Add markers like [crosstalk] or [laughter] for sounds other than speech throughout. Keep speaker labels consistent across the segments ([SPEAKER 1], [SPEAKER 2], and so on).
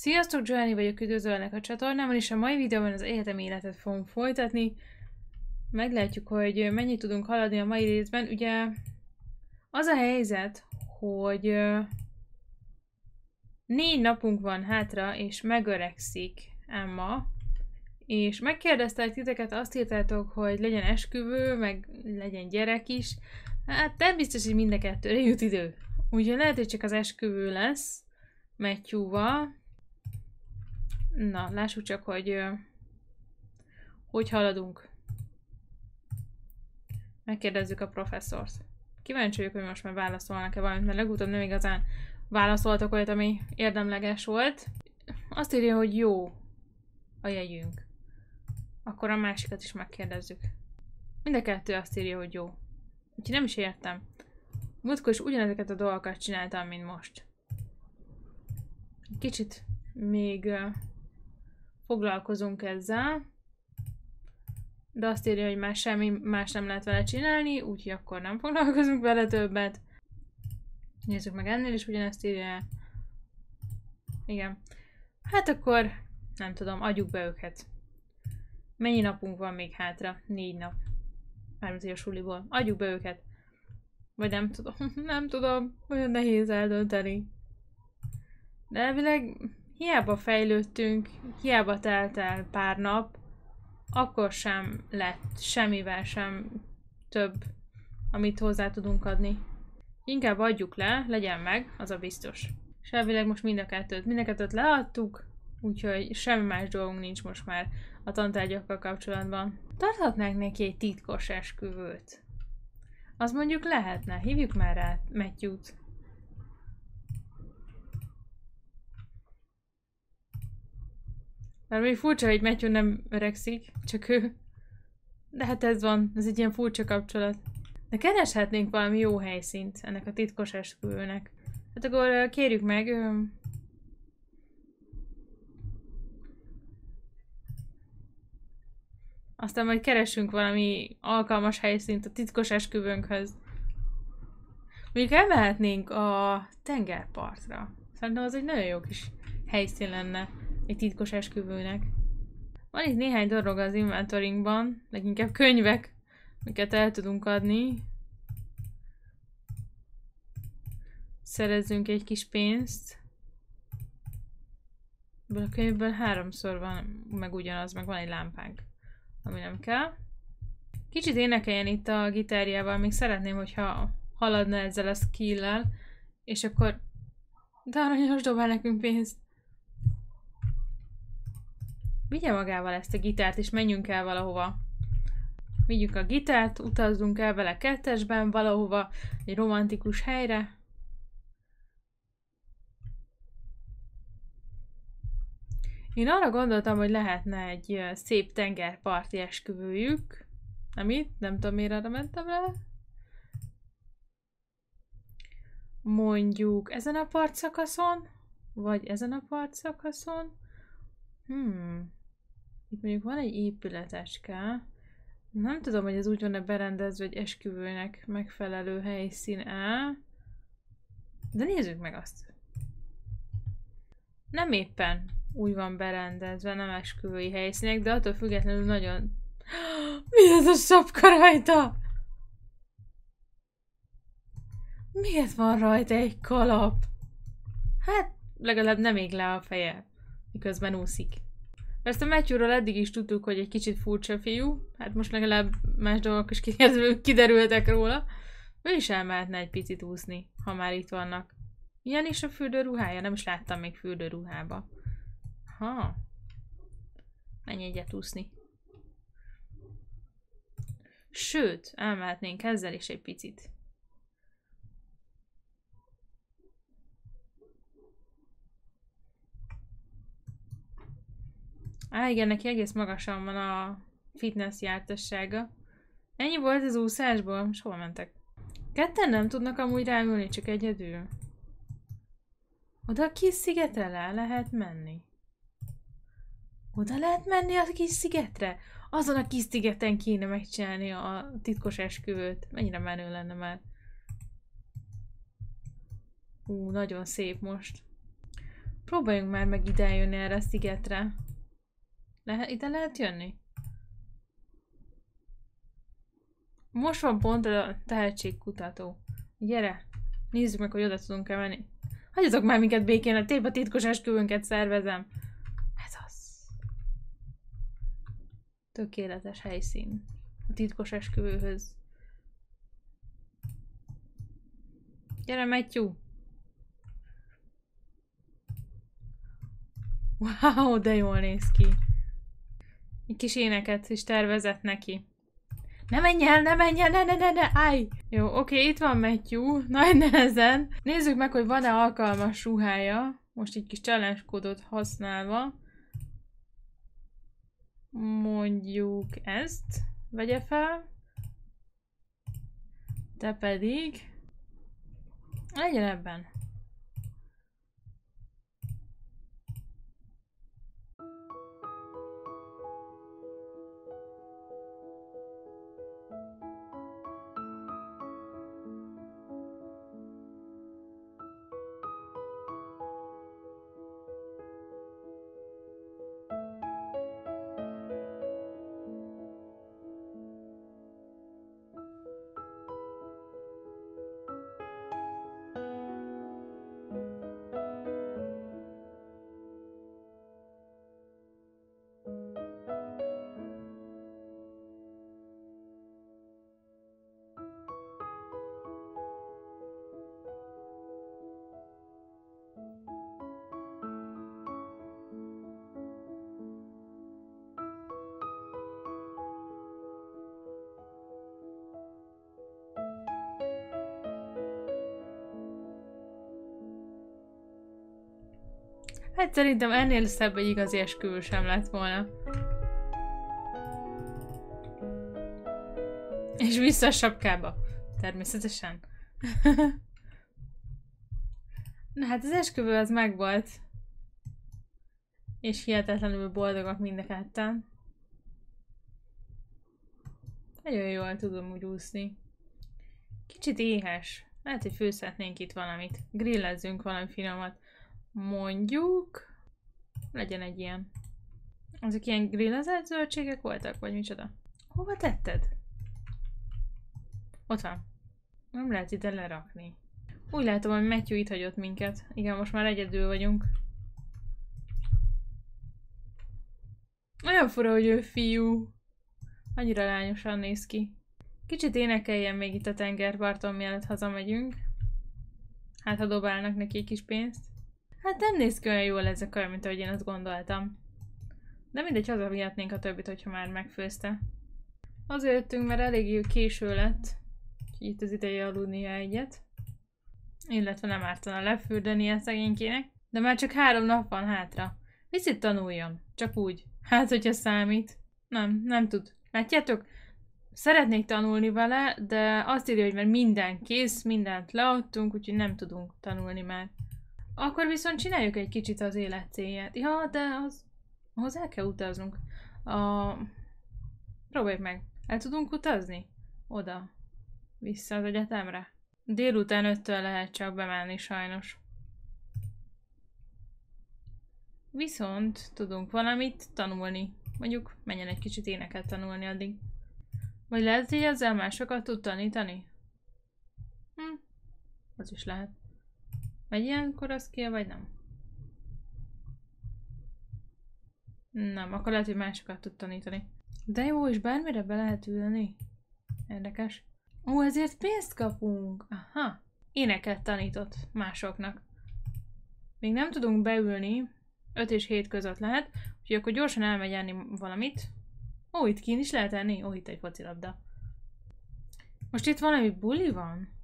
[SPEAKER 1] Sziasztok, Joanny vagyok, üdvözölnek a csatornámon, és a mai videóban az egyetem életet fogunk folytatni. Meglátjuk, hogy mennyit tudunk haladni a mai részben. Ugye az a helyzet, hogy négy napunk van hátra, és megöregszik Emma. És megkérdeztek titeket, azt írtátok, hogy legyen esküvő, meg legyen gyerek is. Hát nem biztos, hogy mind a kettőre jut idő. Ugye lehet, hogy csak az esküvő lesz Matthew-val, Na, lássuk csak, hogy hogy haladunk. Megkérdezzük a professzort. Kíváncsi vagyok, hogy most már válaszolnak-e valamit, mert legutóbb nem igazán válaszoltak olyat, ami érdemleges volt. Azt írja, hogy jó a jegyünk. Akkor a másikat is megkérdezzük. Mind a kettő azt írja, hogy jó. Úgyhogy nem is értem. Múltkor is ugyanezeket a dolgokat csináltam, mint most. Kicsit még foglalkozunk ezzel. De azt írja, hogy már semmi más nem lehet vele csinálni, úgyhogy akkor nem foglalkozunk vele többet. Nézzük meg ennél is ugyanezt írja. Igen. Hát akkor nem tudom, adjuk be őket. Mennyi napunk van még hátra? Négy nap. Mármint a suliból. Adjuk be őket. Vagy nem tudom, [laughs] nem tudom, olyan nehéz eldönteni. De elvileg hiába fejlődtünk, hiába telt el pár nap, akkor sem lett semmivel sem több, amit hozzá tudunk adni. Inkább adjuk le, legyen meg, az a biztos. És elvileg most mind a kettőt, mind a kettőt leadtuk, úgyhogy semmi más dolgunk nincs most már a tantárgyakkal kapcsolatban. Tarthatnánk neki egy titkos esküvőt. Az mondjuk lehetne, hívjuk már rá matthew -t. Mert még furcsa, hogy Matthew nem öregszik, csak ő. De hát ez van, ez egy ilyen furcsa kapcsolat. De kereshetnénk valami jó helyszínt ennek a titkos esküvőnek. Hát akkor kérjük meg... Aztán majd keresünk valami alkalmas helyszínt a titkos esküvőnkhöz. Mondjuk elmehetnénk a tengerpartra. Szerintem az egy nagyon jó kis helyszín lenne egy titkos esküvőnek. Van itt néhány dolog az inventoringban, leginkább könyvek, amiket el tudunk adni. Szerezzünk egy kis pénzt. Ebből a könyvből háromszor van, meg ugyanaz, meg van egy lámpánk, ami nem kell. Kicsit énekeljen itt a gitárjával, még szeretném, hogyha haladna ezzel a skill és akkor de aranyos dobál nekünk pénzt. Vigye magával ezt a gitárt, és menjünk el valahova. Vigyük a gitárt, utazzunk el vele kettesben valahova, egy romantikus helyre. Én arra gondoltam, hogy lehetne egy szép tengerparti esküvőjük. Nem itt? Nem tudom, miért arra mentem le. Mondjuk ezen a partszakaszon, vagy ezen a partszakaszon. Hmm. Itt mondjuk van egy épületecske. Nem tudom, hogy ez úgy van-e berendezve, hogy esküvőnek megfelelő helyszín e. De nézzük meg azt. Nem éppen úgy van berendezve, nem esküvői helyszínek, de attól függetlenül nagyon... [gasps] Mi ez a sapka rajta? Miért van rajta egy kalap? Hát, legalább nem ég le a feje, miközben úszik. Persze a Matthewről eddig is tudtuk, hogy egy kicsit furcsa fiú, hát most legalább más dolgok is kiderültek róla. Ő is elmehetne egy picit úszni, ha már itt vannak. Ilyen is a fürdőruhája? Nem is láttam még fürdőruhába. Ha. Menj egyet úszni. Sőt, elmehetnénk ezzel is egy picit. Á, igen, neki egész magasan van a fitness jártassága. Ennyi volt az úszásból, és hol mentek? Ketten nem tudnak amúgy ráülni, csak egyedül. Oda a kis szigetre le lehet menni. Oda lehet menni a kis szigetre? Azon a kis szigeten kéne megcsinálni a titkos esküvőt. Mennyire menő lenne már. Ú, nagyon szép most. Próbáljunk már meg ide jönni erre a szigetre. Lehet, ide lehet jönni? Most van pont a tehetségkutató. Gyere, nézzük meg, hogy oda tudunk-e menni. Hagyjatok már minket békén, a tép a titkos esküvőnket szervezem. Ez az. Tökéletes helyszín. A titkos esküvőhöz. Gyere, Matthew! Wow, de jól néz ki kis éneket is tervezett neki. Ne menj el, ne menj el, ne, ne, ne, ne, állj! Jó, oké, itt van Matthew, [laughs] nagy nehezen. Nézzük meg, hogy van-e alkalmas ruhája. Most egy kis challenge kódot használva. Mondjuk ezt. Vegye fel. Te pedig... Legyen ebben. Hát szerintem ennél szebb egy igazi esküvő sem lett volna. És vissza a sapkába. Természetesen. [laughs] Na hát az esküvő az megvolt. És hihetetlenül boldogak mind a ketten. Nagyon jól tudom úgy úszni. Kicsit éhes. Lehet, hogy főzhetnénk itt valamit. Grillezzünk valami finomat. Mondjuk... Legyen egy ilyen. Ezek ilyen grillezett zöldségek voltak, vagy micsoda? Hova tetted? Ott van. Nem lehet ide lerakni. Úgy látom, hogy Matthew itt hagyott minket. Igen, most már egyedül vagyunk. Olyan fura, hogy ő fiú. Annyira lányosan néz ki. Kicsit énekeljen még itt a tengerparton, mielőtt hazamegyünk. Hát, ha dobálnak neki egy kis pénzt. Hát nem néz ki olyan jól ez a kör, mint ahogy én azt gondoltam. De mindegy, hazavihetnénk a többit, hogyha már megfőzte. Azért jöttünk, mert elég késő lett. Itt az ideje aludnia egyet. Illetve nem ártana lefürdeni a szegénykének. De már csak három nap van hátra. Viszit tanuljon. Csak úgy. Hát, hogyha számít. Nem, nem tud. Látjátok? Szeretnék tanulni vele, de azt írja, hogy mert minden kész, mindent leadtunk, úgyhogy nem tudunk tanulni már. Akkor viszont csináljuk egy kicsit az élet célját. Ja, de az, ahhoz el kell utaznunk. A... Próbáljuk meg. El tudunk utazni? Oda. Vissza az egyetemre? Délután öttől lehet csak bemenni sajnos. Viszont tudunk valamit tanulni. Mondjuk menjen egy kicsit éneket tanulni addig. Vagy lehet, hogy ezzel másokat tud tanítani? Hm, az is lehet. Vagy ilyenkor az ki, vagy nem? Nem, akkor lehet, hogy másokat tud tanítani. De jó, és bármire be lehet ülni. Érdekes. Ó, ezért pénzt kapunk. Aha. Éneket tanított másoknak. Még nem tudunk beülni. 5 és 7 között lehet. Úgyhogy akkor gyorsan elmegy enni valamit. Ó, itt kín is lehet enni. Ó, itt egy focilabda. Most itt valami buli van?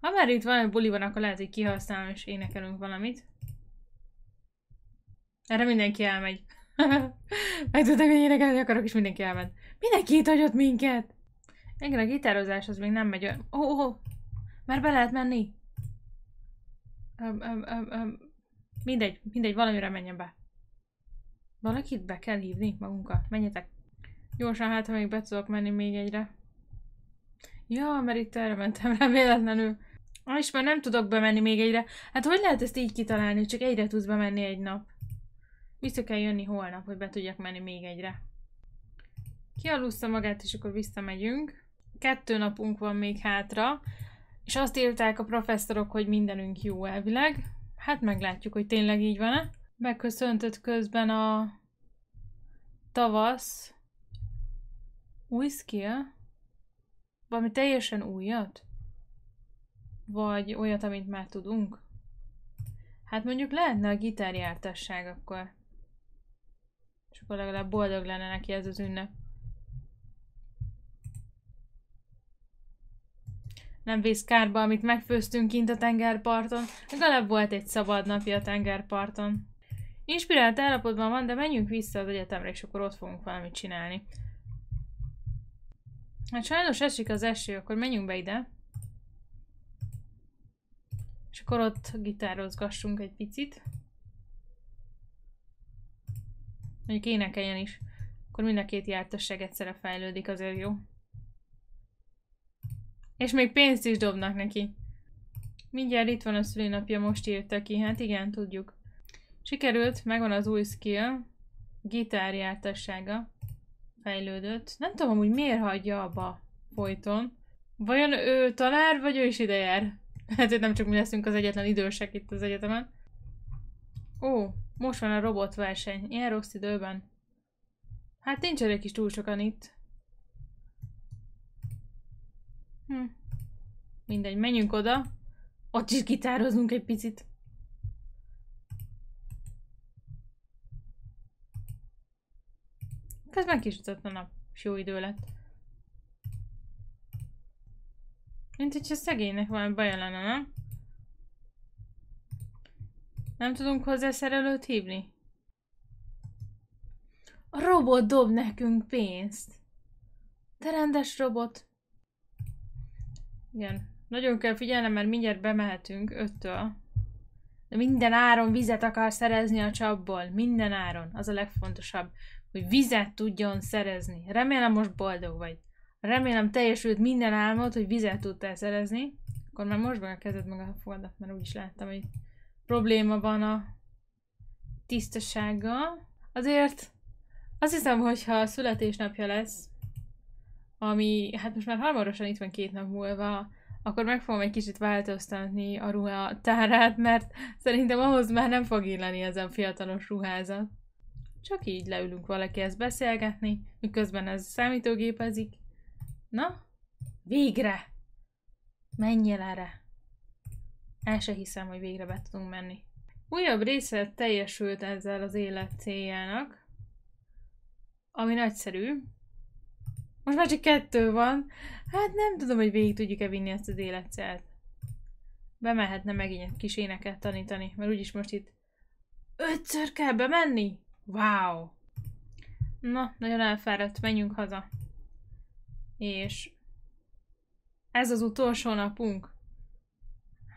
[SPEAKER 1] Ha már itt valami buli van, akkor lehet, hogy kihasználom és énekelünk valamit. Erre mindenki elmegy. [laughs] Megtudták, hogy énekelni akarok, és mindenki elment. Mindenki itt hagyott minket! Igen, a gitározás az még nem megy olyan... Ó, oh, oh, már be lehet menni. Öm, öm, öm, öm. Mindegy, mindegy, valamire menjen be. Valakit be kell hívni magunkat. Menjetek. Gyorsan, hát ha még be tudok menni még egyre. Ja, mert itt erre mentem rá véletlenül. Ah, és már nem tudok bemenni még egyre. Hát hogy lehet ezt így kitalálni, hogy csak egyre tudsz bemenni egy nap? Vissza kell jönni holnap, hogy be tudjak menni még egyre. Kialussza magát, és akkor visszamegyünk. Kettő napunk van még hátra, és azt írták a professzorok, hogy mindenünk jó elvileg. Hát meglátjuk, hogy tényleg így van-e. Megköszöntött közben a tavasz új skill. Valami teljesen újat? Vagy olyat, amit már tudunk? Hát mondjuk lehetne a gitárjártasság akkor. És akkor legalább boldog lenne neki ez az ünnep. Nem vész kárba, amit megfőztünk kint a tengerparton. Legalább volt egy szabad napja a tengerparton. Inspirált állapotban van, de menjünk vissza az egyetemre, és akkor ott fogunk valamit csinálni. Hát sajnos esik az eső, akkor menjünk be ide. És akkor ott gitározgassunk egy picit. Mondjuk énekeljen is. Akkor mind a két jártasság egyszerre fejlődik, azért jó. És még pénzt is dobnak neki. Mindjárt itt van a szülinapja, most írta ki. Hát igen, tudjuk. Sikerült, megvan az új skill. Gitárjártassága fejlődött. Nem tudom hogy miért hagyja abba folyton. Vajon ő tanár, vagy ő is ide jár? Hát, hogy nem csak mi leszünk az egyetlen idősek itt az egyetemen. Ó, most van a robotverseny. Ilyen rossz időben. Hát egy is túl sokan itt. Hm. Mindegy, menjünk oda. Ott is gitározunk egy picit. Hát ez is a nap. És jó idő lett. Mint hogyha szegénynek van baj lenne, nem? Nem tudunk hozzá szerelőt hívni? A robot dob nekünk pénzt. Te rendes robot. Igen. Nagyon kell figyelnem, mert mindjárt bemehetünk öttől. De minden áron vizet akar szerezni a csapból. Minden áron. Az a legfontosabb hogy vizet tudjon szerezni. Remélem most boldog vagy. Remélem teljesült minden álmod, hogy vizet tudtál szerezni. Akkor már most be a kezed meg a fogadat, mert is láttam, hogy probléma van a tisztasággal. Azért azt hiszem, hogy ha a születésnapja lesz, ami hát most már hamarosan itt van két nap múlva, akkor meg fogom egy kicsit változtatni a ruha tárát, mert szerintem ahhoz már nem fog illeni ez a fiatalos ruházat. Csak így leülünk valakihez beszélgetni, miközben ez számítógépezik. Na, végre! Menjél erre! El se hiszem, hogy végre be tudunk menni. Újabb része teljesült ezzel az élet céljának, ami nagyszerű. Most már csak kettő van. Hát nem tudom, hogy végig tudjuk-e vinni ezt az életcélt. Bemehetne megint egy kis éneket tanítani, mert úgyis most itt ötször kell bemenni. Wow! Na, nagyon elfáradt, menjünk haza. És ez az utolsó napunk.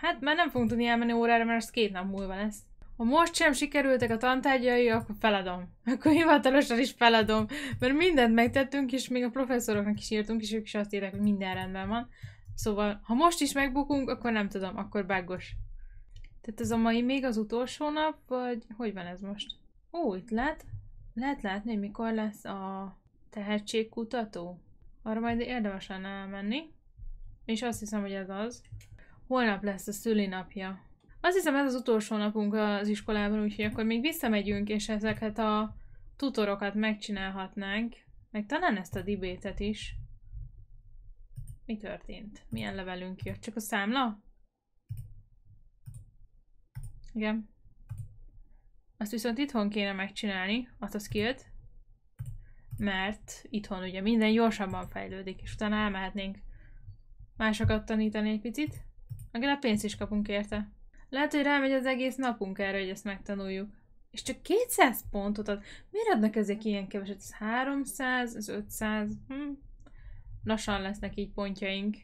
[SPEAKER 1] Hát már nem fogunk tudni elmenni órára, mert az két nap múlva lesz. Ha most sem sikerültek a tantárgyai, akkor feladom. Akkor hivatalosan is feladom. Mert mindent megtettünk, és még a professzoroknak is írtunk, és ők is azt írták, hogy minden rendben van. Szóval, ha most is megbukunk, akkor nem tudom, akkor bágos. Tehát ez a mai még az utolsó nap, vagy hogy van ez most? Ó, itt lehet, lehet látni, hogy mikor lesz a tehetségkutató. Arra majd érdemes lenne elmenni. És azt hiszem, hogy ez az. Holnap lesz a szülinapja. Azt hiszem, ez az utolsó napunk az iskolában, úgyhogy akkor még visszamegyünk, és ezeket a tutorokat megcsinálhatnánk. Meg talán ezt a dibétet is. Mi történt? Milyen levelünk jött? Csak a számla? Igen. Azt viszont itthon kéne megcsinálni, azt a skillt, mert itthon ugye minden gyorsabban fejlődik, és utána elmehetnénk másokat tanítani egy picit. Akár pénzt is kapunk érte. Lehet, hogy rámegy az egész napunk erre, hogy ezt megtanuljuk. És csak 200 pontot ad. Miért adnak ezek ilyen keveset? Ez 300, ez 500. Hm. Lassan lesznek így pontjaink,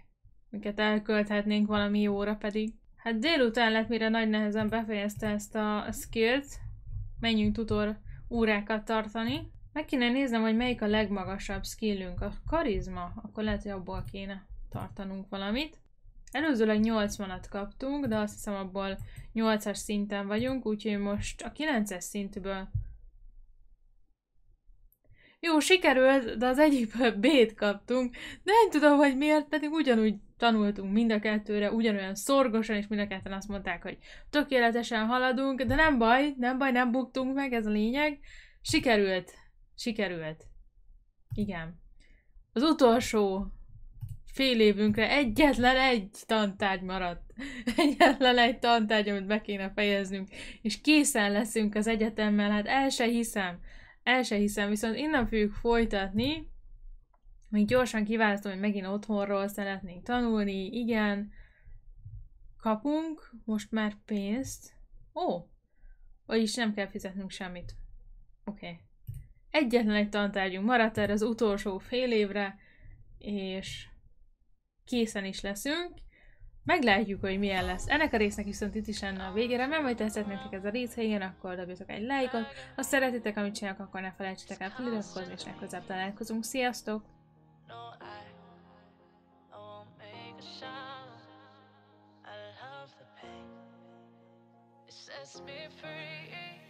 [SPEAKER 1] minket elkölthetnénk valami jóra pedig. Hát délután lett, mire nagy nehezen befejezte ezt a skillt, menjünk tutor órákat tartani. Meg kéne néznem, hogy melyik a legmagasabb skillünk. A karizma, akkor lehet, hogy abból kéne tartanunk valamit. Előzőleg 80-at kaptunk, de azt hiszem abból 8-as szinten vagyunk, úgyhogy most a 9-es szintből jó, sikerült, de az egyikből B-t kaptunk. De nem tudom, hogy miért, pedig ugyanúgy tanultunk mind a kettőre, ugyanolyan szorgosan, és mind a ketten azt mondták, hogy tökéletesen haladunk, de nem baj, nem baj, nem buktunk meg, ez a lényeg. Sikerült. Sikerült. Igen. Az utolsó fél évünkre egyetlen egy tantárgy maradt. [laughs] Egyetlen egy tantárgy, amit be kéne fejeznünk, és készen leszünk az egyetemmel, hát el se hiszem. El se hiszem, viszont innen fogjuk folytatni. Még gyorsan kiválasztom, hogy megint otthonról szeretnénk tanulni. Igen, kapunk most már pénzt. Ó, vagyis nem kell fizetnünk semmit. Oké. Okay. Egyetlen egy tantárgyunk maradt erre az utolsó fél évre, és készen is leszünk. Meglátjuk, hogy milyen lesz. Ennek a résznek viszont itt is lenne a végére. Nem, hogy tetszett nektek ez a rész, ha igen, akkor dobjatok egy lájkot. Ha szeretitek, amit csinálok, akkor ne felejtsetek el feliratkozni, és legközelebb találkozunk. Sziasztok! sets me free.